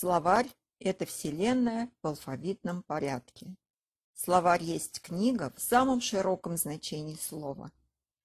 Словарь – это вселенная в алфавитном порядке. Словарь есть книга в самом широком значении слова.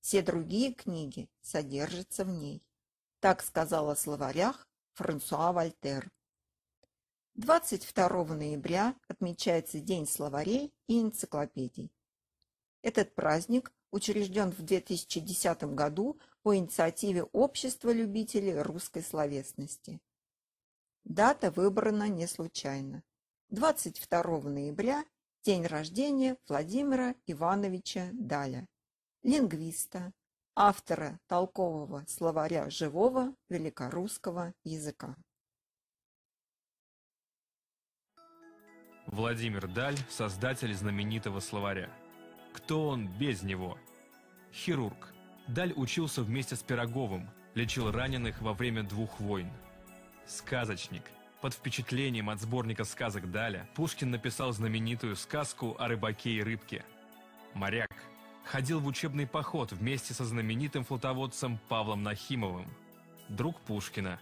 Все другие книги содержатся в ней. Так сказал о словарях Франсуа Вольтер. 22 ноября отмечается День словарей и энциклопедий. Этот праздник учрежден в 2010 году по инициативе Общества любителей русской словесности. Дата выбрана не случайно. 22 ноября – день рождения Владимира Ивановича Даля, лингвиста, автора толкового словаря живого великорусского языка. Владимир Даль – создатель знаменитого словаря. Кто он без него? Хирург. Даль учился вместе с Пироговым, лечил раненых во время двух войн – «Сказочник». Под впечатлением от сборника сказок Даля Пушкин написал знаменитую сказку о рыбаке и рыбке. Моряк ходил в учебный поход вместе со знаменитым флотоводцем Павлом Нахимовым. Друг Пушкина.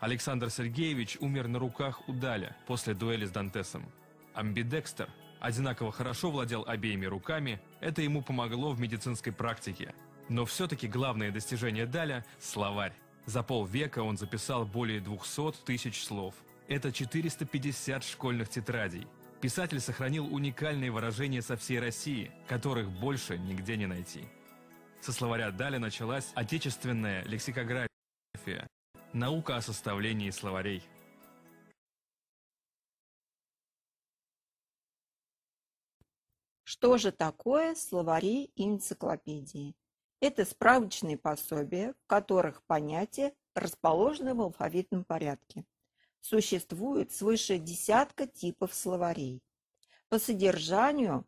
Александр Сергеевич умер на руках у Даля после дуэли с Дантесом. Амбидекстер одинаково хорошо владел обеими руками, это ему помогло в медицинской практике. Но все-таки главное достижение Даля – словарь. За полвека он записал более 200 тысяч слов. Это 450 школьных тетрадей. Писатель сохранил уникальные выражения со всей России, которых больше нигде не найти. Со словаря Даля началась отечественная лексикография, наука о составлении словарей. Что же такое словари и энциклопедии? Это справочные пособия, в которых понятия расположены в алфавитном порядке. Существует свыше десятка типов словарей. По содержанию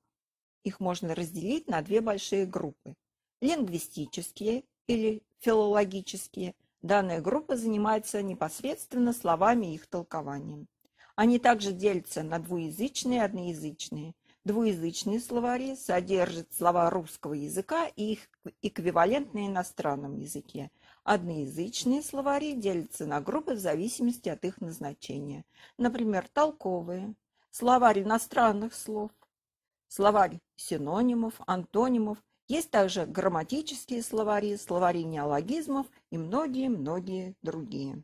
их можно разделить на две большие группы. Лингвистические или филологические. Данная группа занимается непосредственно словами и их толкованием. Они также делятся на двуязычные и одноязычные – Двуязычные словари содержат слова русского языка и их эквивалент на иностранном языке. Одноязычные словари делятся на группы в зависимости от их назначения. Например, толковые, словарь иностранных слов, словарь синонимов, антонимов. Есть также грамматические словари, словари неологизмов и многие-многие другие.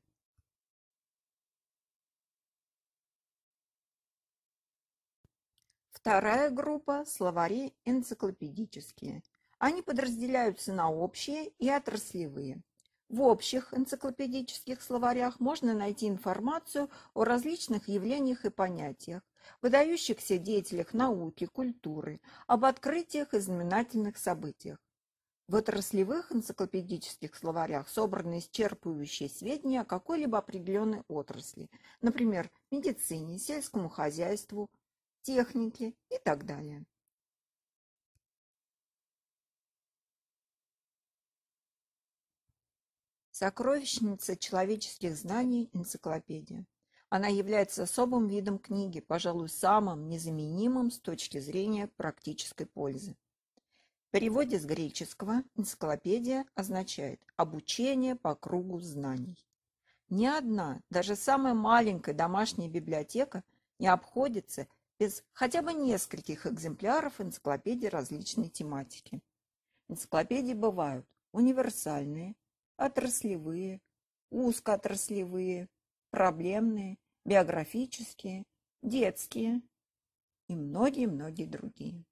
Вторая группа – словари энциклопедические. Они подразделяются на общие и отраслевые. В общих энциклопедических словарях можно найти информацию о различных явлениях и понятиях, выдающихся деятелях науки, культуры, об открытиях и знаменательных событиях. В отраслевых энциклопедических словарях собраны исчерпывающие сведения о какой-либо определенной отрасли, например, медицине, сельскому хозяйству, техники и так далее. Сокровищница человеческих знаний энциклопедия. Она является особым видом книги, пожалуй, самым незаменимым с точки зрения практической пользы. В переводе с греческого энциклопедия означает «обучение по кругу знаний». Ни одна, даже самая маленькая домашняя библиотека не обходится без хотя бы нескольких экземпляров энциклопедий различной тематики. Энциклопедии бывают универсальные, отраслевые, узкоотраслевые, проблемные, биографические, детские и многие-многие другие.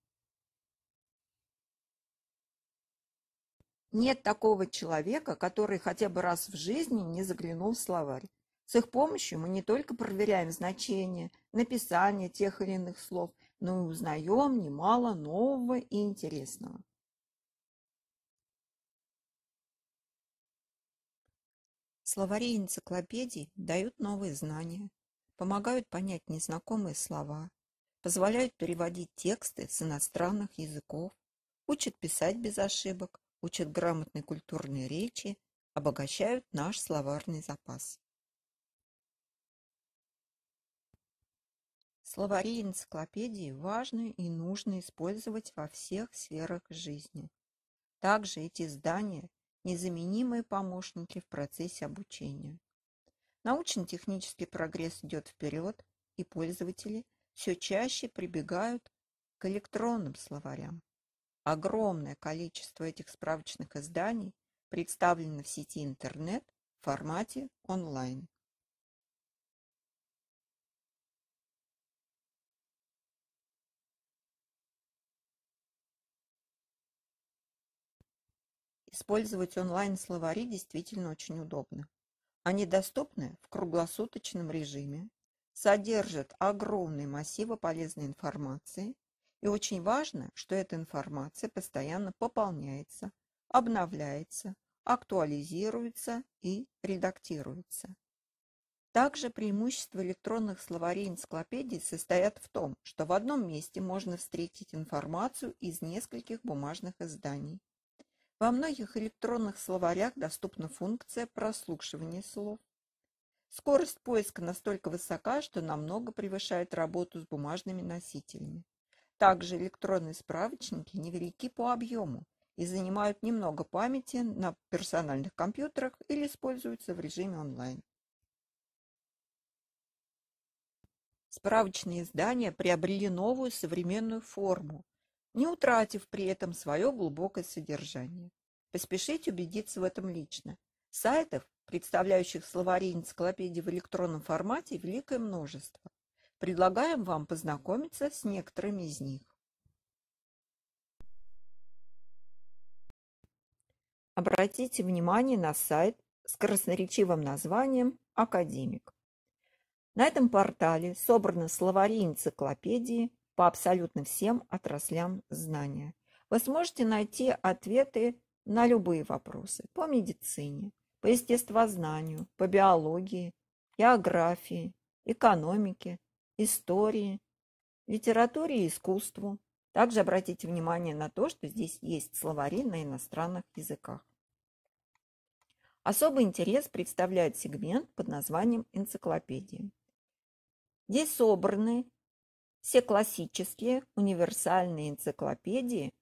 Нет такого человека, который хотя бы раз в жизни не заглянул в словарь с их помощью мы не только проверяем значение, написание тех или иных слов, но и узнаем немало нового и интересного. Словари и энциклопедии дают новые знания, помогают понять незнакомые слова, позволяют переводить тексты с иностранных языков, учат писать без ошибок, учат грамотной культурной речи, обогащают наш словарный запас. Словари и энциклопедии важно и нужно использовать во всех сферах жизни. Также эти издания – незаменимые помощники в процессе обучения. Научно-технический прогресс идет вперед, и пользователи все чаще прибегают к электронным словарям. Огромное количество этих справочных изданий представлено в сети интернет в формате онлайн. Использовать онлайн-словари действительно очень удобно. Они доступны в круглосуточном режиме, содержат огромные массивы полезной информации, и очень важно, что эта информация постоянно пополняется, обновляется, актуализируется и редактируется. Также преимущества электронных словарей и энциклопедий состоят в том, что в одном месте можно встретить информацию из нескольких бумажных изданий. Во многих электронных словарях доступна функция прослушивания слов. Скорость поиска настолько высока, что намного превышает работу с бумажными носителями. Также электронные справочники невелики по объему и занимают немного памяти на персональных компьютерах или используются в режиме онлайн. Справочные издания приобрели новую современную форму не утратив при этом свое глубокое содержание. Поспешите убедиться в этом лично. Сайтов, представляющих словари энциклопедии в электронном формате, великое множество. Предлагаем вам познакомиться с некоторыми из них. Обратите внимание на сайт с красноречивым названием «Академик». На этом портале собраны словари энциклопедии, по абсолютно всем отраслям знания. Вы сможете найти ответы на любые вопросы по медицине, по естествознанию, по биологии, географии, экономике, истории, литературе и искусству. Также обратите внимание на то, что здесь есть словари на иностранных языках. Особый интерес представляет сегмент под названием «Энциклопедия». Здесь собраны все классические универсальные энциклопедии,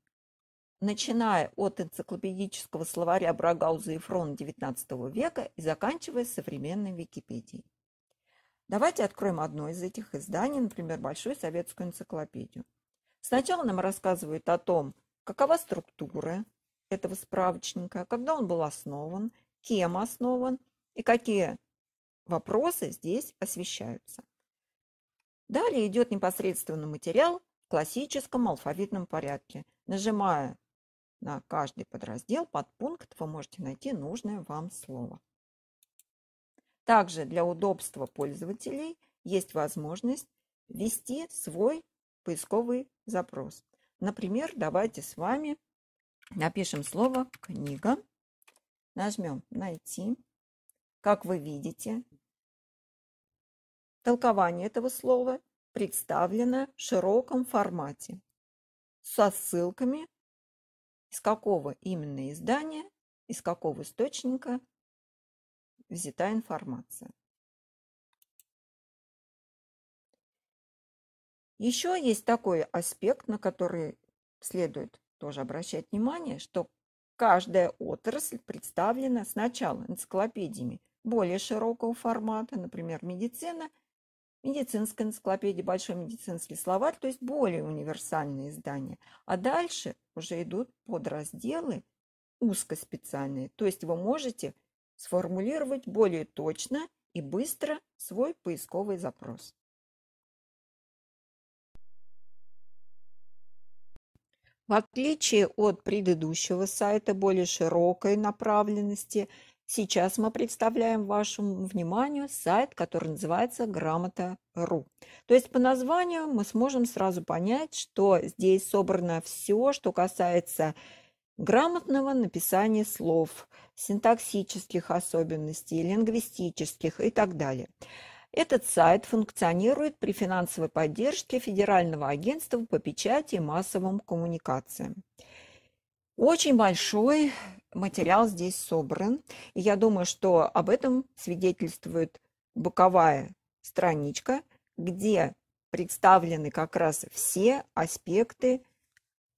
начиная от энциклопедического словаря Брагауза и Фрона XIX века и заканчивая современной Википедией. Давайте откроем одно из этих изданий, например, Большую советскую энциклопедию. Сначала нам рассказывают о том, какова структура этого справочника, когда он был основан, кем основан и какие вопросы здесь освещаются. Далее идет непосредственно материал в классическом алфавитном порядке. Нажимая на каждый подраздел, подпункт, вы можете найти нужное вам слово. Также для удобства пользователей есть возможность ввести свой поисковый запрос. Например, давайте с вами напишем слово «книга», нажмем «Найти». Как вы видите, Толкование этого слова представлено в широком формате со ссылками, из какого именно издания, из какого источника взята информация. Еще есть такой аспект, на который следует тоже обращать внимание, что каждая отрасль представлена сначала энциклопедиями более широкого формата, например, медицина – медицинской энциклопедии, большой медицинский словарь, то есть более универсальные издания. А дальше уже идут подразделы узкоспециальные, то есть вы можете сформулировать более точно и быстро свой поисковый запрос. В отличие от предыдущего сайта более широкой направленности, Сейчас мы представляем вашему вниманию сайт, который называется «Грамота.ру». То есть по названию мы сможем сразу понять, что здесь собрано все, что касается грамотного написания слов, синтаксических особенностей, лингвистических и так далее. Этот сайт функционирует при финансовой поддержке Федерального агентства по печати и массовым коммуникациям. Очень большой материал здесь собран. И я думаю, что об этом свидетельствует боковая страничка, где представлены как раз все аспекты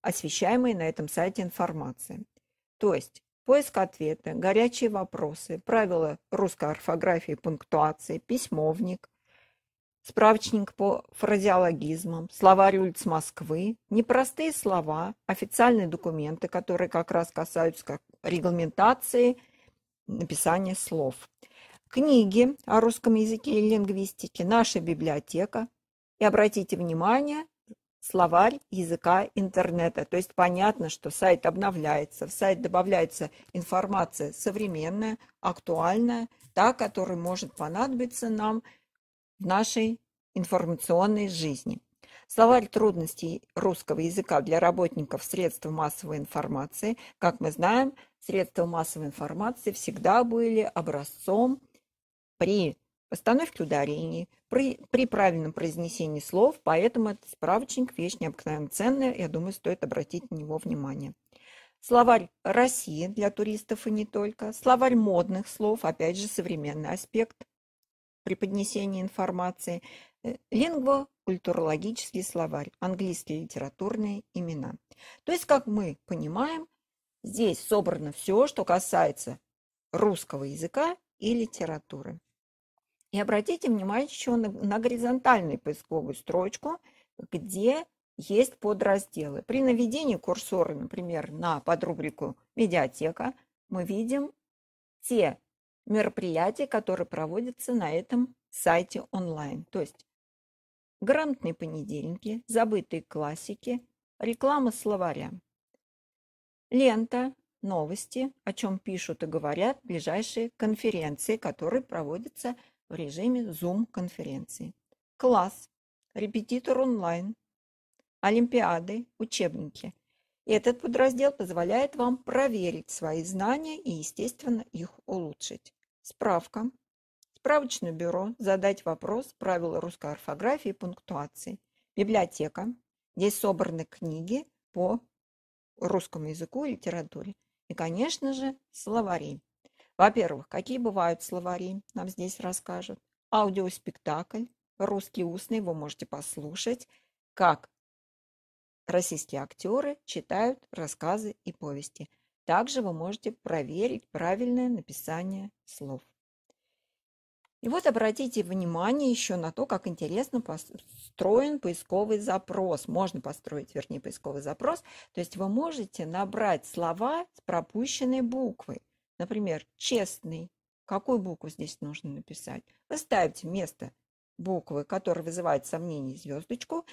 освещаемой на этом сайте информации. То есть поиск ответа, горячие вопросы, правила русской орфографии и пунктуации, письмовник – справочник по фразеологизмам, словарь улиц Москвы, непростые слова, официальные документы, которые как раз касаются как регламентации написания слов. Книги о русском языке и лингвистике, наша библиотека. И обратите внимание, словарь языка интернета. То есть понятно, что сайт обновляется, в сайт добавляется информация современная, актуальная, та, которая может понадобиться нам – в нашей информационной жизни. Словарь трудностей русского языка для работников средств массовой информации. Как мы знаем, средства массовой информации всегда были образцом при постановке ударений, при, при правильном произнесении слов, поэтому этот справочник – вещь необыкновенно ценная, я думаю, стоит обратить на него внимание. Словарь России для туристов и не только. Словарь модных слов, опять же, современный аспект преподнесения информации, э, лингво-культурологический словарь, английские литературные имена. То есть, как мы понимаем, здесь собрано все, что касается русского языка и литературы. И обратите внимание еще на, на горизонтальную поисковую строчку, где есть подразделы. При наведении курсора, например, на подрубрику «Медиатека» мы видим те мероприятий, которые проводятся на этом сайте онлайн. То есть грамотные понедельники, забытые классики, реклама словаря. Лента, новости, о чем пишут и говорят ближайшие конференции, которые проводятся в режиме Zoom-конференции. Класс, репетитор онлайн, олимпиады, учебники, этот подраздел позволяет вам проверить свои знания и, естественно, их улучшить. Справка. Справочное бюро. Задать вопрос. Правила русской орфографии и пунктуации. Библиотека. Здесь собраны книги по русскому языку и литературе. И, конечно же, словари. Во-первых, какие бывают словари, нам здесь расскажут. Аудиоспектакль, русский устный, вы можете послушать, как Российские актеры читают рассказы и повести. Также вы можете проверить правильное написание слов. И вот обратите внимание еще на то, как интересно построен поисковый запрос. Можно построить, вернее, поисковый запрос. То есть вы можете набрать слова с пропущенной буквой. Например, честный. Какую букву здесь нужно написать? Вы ставите вместо буквы, которая вызывает сомнение, звездочку,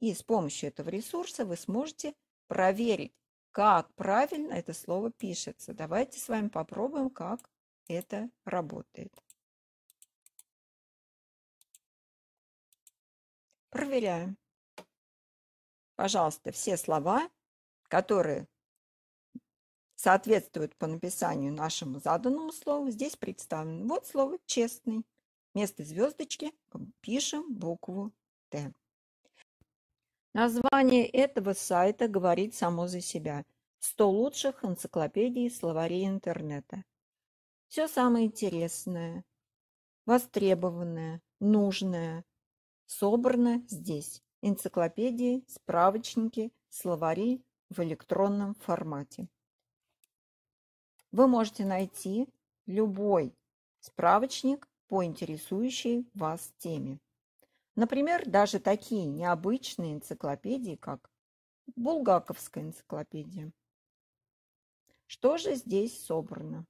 и с помощью этого ресурса вы сможете проверить, как правильно это слово пишется. Давайте с вами попробуем, как это работает. Проверяем. Пожалуйста, все слова, которые соответствуют по написанию нашему заданному слову, здесь представлены. Вот слово «честный». Вместо звездочки пишем букву «Т». Название этого сайта говорит само за себя. 100 лучших энциклопедий и словарей интернета. Все самое интересное, востребованное, нужное собрано здесь. Энциклопедии, справочники, словари в электронном формате. Вы можете найти любой справочник по интересующей вас теме. Например, даже такие необычные энциклопедии, как Булгаковская энциклопедия. Что же здесь собрано?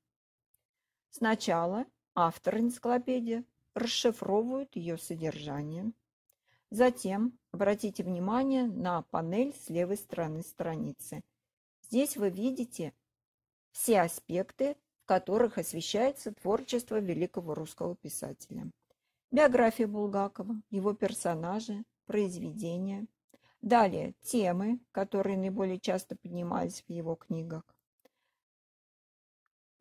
Сначала автор энциклопедии расшифровывает ее содержание. Затем обратите внимание на панель с левой стороны страницы. Здесь вы видите все аспекты, в которых освещается творчество великого русского писателя. Биография Булгакова, его персонажи, произведения. Далее темы, которые наиболее часто поднимались в его книгах.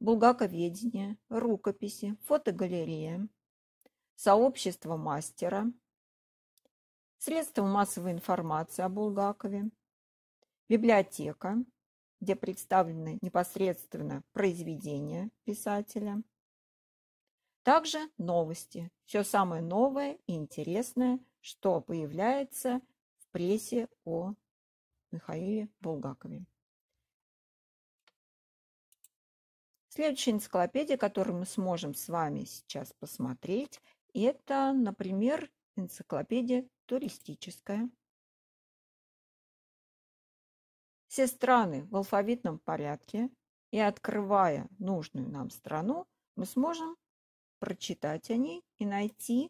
Булгаковедение, рукописи, фотогалерея, сообщество мастера, средства массовой информации о Булгакове, библиотека, где представлены непосредственно произведения писателя – также новости. Все самое новое и интересное, что появляется в прессе о Михаиле Булгакове. Следующая энциклопедия, которую мы сможем с вами сейчас посмотреть, это, например, энциклопедия туристическая. Все страны в алфавитном порядке и открывая нужную нам страну, мы сможем прочитать о ней и найти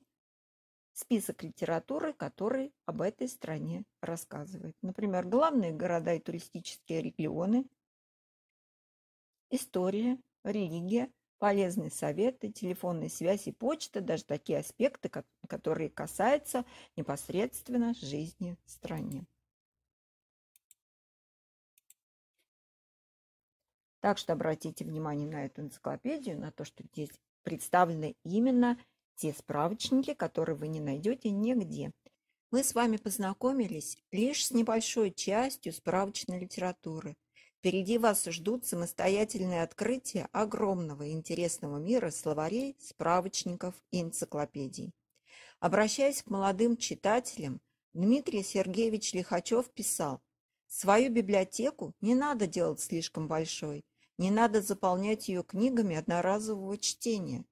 список литературы, который об этой стране рассказывает. Например, главные города и туристические регионы, история, религия, полезные советы, телефонные связи и почта, даже такие аспекты, которые касаются непосредственно жизни в стране. Так что обратите внимание на эту энциклопедию, на то, что здесь представлены именно те справочники, которые вы не найдете нигде. Мы с вами познакомились лишь с небольшой частью справочной литературы. Впереди вас ждут самостоятельные открытия огромного и интересного мира словарей, справочников и энциклопедий. Обращаясь к молодым читателям, Дмитрий Сергеевич Лихачев писал, «Свою библиотеку не надо делать слишком большой. Не надо заполнять ее книгами одноразового чтения.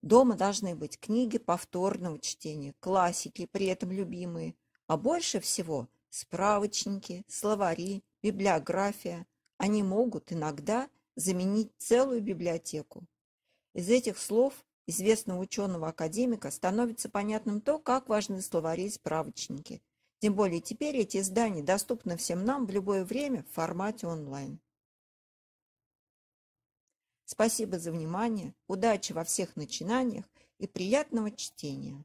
Дома должны быть книги повторного чтения, классики, при этом любимые, а больше всего справочники, словари, библиография. Они могут иногда заменить целую библиотеку. Из этих слов известного ученого-академика становится понятным то, как важны словари и справочники. Тем более теперь эти издания доступны всем нам в любое время в формате онлайн. Спасибо за внимание, удачи во всех начинаниях и приятного чтения!